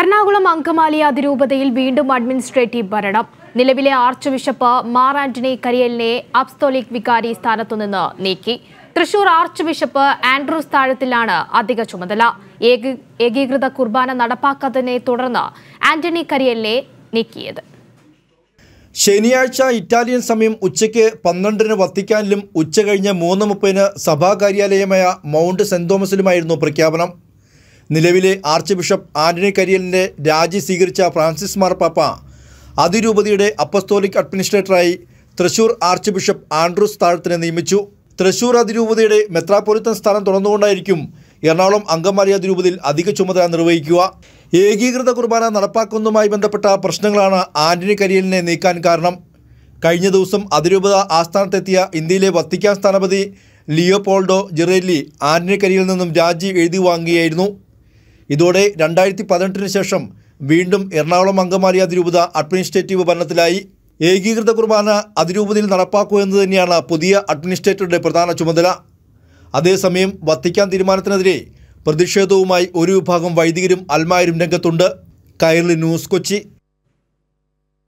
എറണാകുളം അങ്കമാലി അതിരൂപതയിൽ വീണ്ടും അഡ്മിനിസ്ട്രേറ്റീവ് ഭരണം നിലവിലെ ആർച്ച് ബിഷപ്പ് മാർ ആന്റണി കരിയലിനെ അബ്സ്തോലിക് വികാരി സ്ഥാനത്തുനിന്ന് നീക്കി തൃശൂർ ആർച്ച് ബിഷപ്പ് ആൻഡ്രൂസ് താഴത്തിലാണ് അധിക ചുമതല ഏകീകൃത കുർബാന നടപ്പാക്കാത്തതിനെ തുടർന്ന് ആന്റണി കരിയലിനെ നീക്കിയത് ശനിയാഴ്ച ഇറ്റാലിയൻ സമയം ഉച്ചയ്ക്ക് പന്ത്രണ്ടിന് വത്തിക്കാനിലും ഉച്ച കഴിഞ്ഞ് മൂന്ന് മുപ്പതിന് സഭാകാര്യാലയമായ മൗണ്ട് സെന്റ് തോമസിലുമായിരുന്നു പ്രഖ്യാപനം നിലവിലെ ആർച്ച് ബിഷപ്പ് ആന്റണി കരിയലിൻ്റെ രാജി സ്വീകരിച്ച ഫ്രാൻസിസ് മാർപ്പാപ്പ അതിരൂപതയുടെ അപ്പസ്തോലിക് അഡ്മിനിസ്ട്രേറ്ററായി തൃശൂർ ആർച്ച് ബിഷപ്പ് ആൻഡ്രൂസ് താഴത്തിനെ നിയമിച്ചു തൃശൂർ അതിരൂപതയുടെ മെത്രാപൊലിത്തൻ സ്ഥാനം തുറന്നുകൊണ്ടായിരിക്കും എറണാകുളം അങ്കമാലി അതിരൂപതയിൽ അധിക ചുമതല നിർവഹിക്കുക ഏകീകൃത കുർബാന നടപ്പാക്കുന്നതുമായി ബന്ധപ്പെട്ട പ്രശ്നങ്ങളാണ് ആന്റണി കരിയലിനെ നീക്കാൻ കാരണം കഴിഞ്ഞ ദിവസം അതിരൂപത ആസ്ഥാനത്തെത്തിയ ഇന്ത്യയിലെ വത്തിക്കാൻ സ്ഥാനപതി ലിയോപോൾഡോ ജിറേലി ആന്റണി കരിയിൽ നിന്നും രാജി എഴുതി വാങ്ങുകയായിരുന്നു ഇതോടെ രണ്ടായിരത്തി പതിനെട്ടിന് ശേഷം വീണ്ടും എറണാകുളം അങ്കമാലി അതിരൂപത അഡ്മിനിസ്ട്രേറ്റീവ് ഭരണത്തിലായി ഏകീകൃത കുർബാന അതിരൂപതയിൽ നടപ്പാക്കുക എന്നു തന്നെയാണ് പുതിയ അഡ്മിനിസ്ട്രേറ്ററുടെ പ്രധാന ചുമതല അതേസമയം വത്തിക്കാൻ തീരുമാനത്തിനെതിരെ പ്രതിഷേധവുമായി ഒരു വിഭാഗം വൈദികരും അൽമായരും രംഗത്തുണ്ട് കൈർലി ന്യൂസ് കൊച്ചി